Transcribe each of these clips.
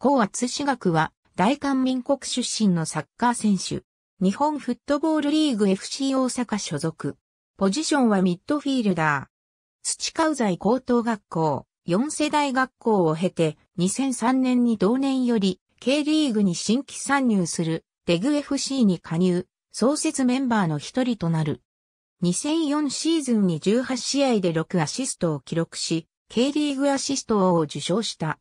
高圧志学は、大韓民国出身のサッカー選手。日本フットボールリーグ FC 大阪所属。ポジションはミッドフィールダー。土川材高等学校、四世代学校を経て、2003年に同年より、K リーグに新規参入する、デグ FC に加入、創設メンバーの一人となる。2004シーズンに18試合で6アシストを記録し、K リーグアシスト王を受賞した。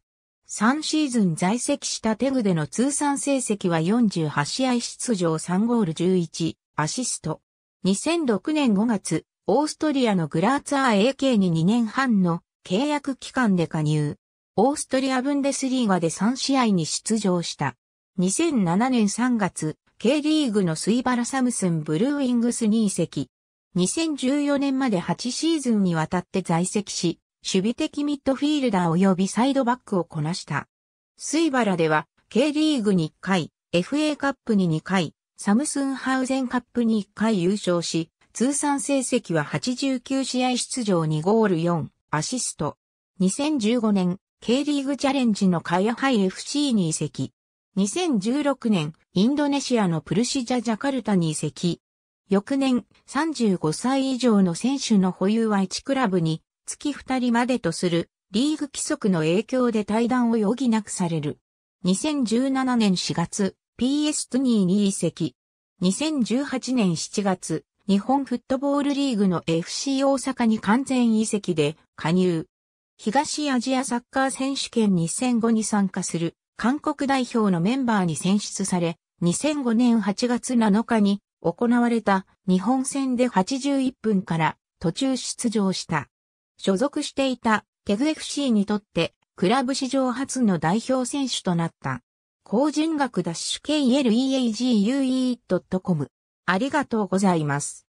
3シーズン在籍したテグでの通算成績は48試合出場3ゴール11アシスト。2006年5月、オーストリアのグラーツアー AK に2年半の契約期間で加入。オーストリアブンデスリーガで3試合に出場した。2007年3月、K リーグのスイバラサムスンブルーイングスに移籍。2014年まで8シーズンにわたって在籍し、守備的ミッドフィールダー及びサイドバックをこなした。水原では、K リーグに1回、FA カップに2回、サムスンハウゼンカップに1回優勝し、通算成績は89試合出場2ゴール4、アシスト。2015年、K リーグチャレンジのカヤハイ FC に移籍。2016年、インドネシアのプルシジャ・ジャカルタに移籍。翌年、35歳以上の選手の保有は1クラブに月2人までとするリーグ規則の影響で対談を余儀なくされる。2017年4月、PS2 に移籍。2018年7月、日本フットボールリーグの FC 大阪に完全移籍で加入。東アジアサッカー選手権2005に参加する韓国代表のメンバーに選出され、2005年8月7日に行われた日本戦で81分から途中出場した。所属していたテグ FC にとってクラブ史上初の代表選手となった。高人学ダッシュ KLEAGUE.com ありがとうございます。